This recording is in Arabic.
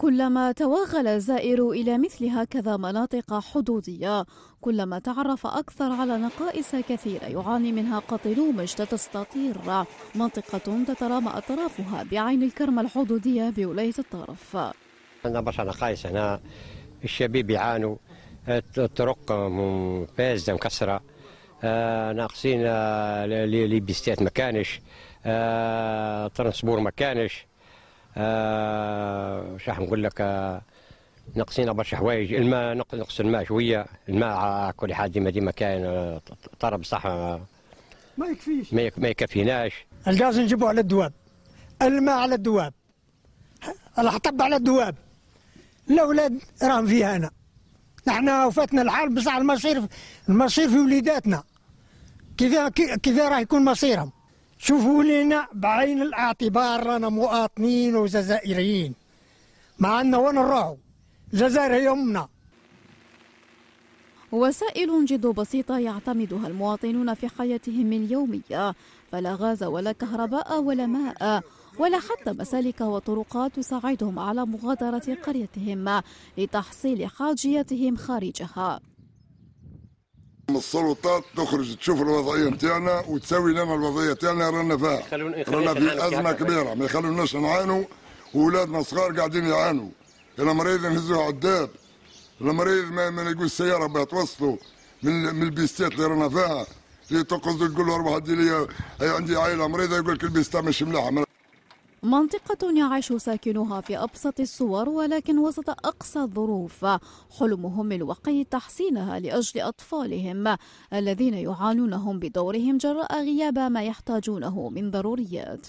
كلما توغل الزائر إلى مثل هكذا مناطق حدودية كلما تعرف أكثر على نقائص كثيرة يعاني منها قاطنو مجدة تستطير منطقة تترامى أطرافها بعين الكرمة الحدودية بولاية الطرف عندنا برشا نقائص هنا الشباب يعانوا الطرق فازة مكسرة آه، ناقصين آه، لي بيستات ما كانش آه، ترانسبور ما كانش مش راح نقول لك آه، نقصينا برشا حوايج الماء نقص الماء شويه الماء على كل حال ديما ديما كاين آه، طرب صح آه، ما يكفيش ما يكفيناش الغاز نجيبوه على الدواب الماء على الدواب الحطب على الدواب الاولاد راهم فيها انا نحن وفاتنا الحال بصح المصير المصير في وليداتنا كذا كذا راه يكون مصيرهم شوفوا لنا بعين الاعتبار رانا مواطنين وجزائريين مع عندنا وين نروحوا الجزائر هي أمنا وسائل جد بسيطة يعتمدها المواطنون في حياتهم اليومية فلا غاز ولا كهرباء ولا ماء ولا حتى مسالك وطرقات تساعدهم على مغادرة قريتهم لتحصيل حاجياتهم خارجها السلطات تخرج تشوف الوضعيه نتاعنا وتساوي لنا الوضعيه نتاعنا رانا فيها رانا في ازمه كبيره ما يخلوناش نعانوا واولادنا صغار قاعدين يعانوا المريض نهزوا عداد المريض ما, ما يقول السياره بتوصلوا من من البيستات اللي رانا فيها اللي تقصد تقول له اربعه هدي لي عندي عائله مريضه يقول لك البيستا مش ملاحه منطقة يعيش ساكنوها في أبسط الصور ولكن وسط أقصى الظروف حلمهم الوقي تحسينها لأجل أطفالهم الذين يعانونهم بدورهم جراء غياب ما يحتاجونه من ضروريات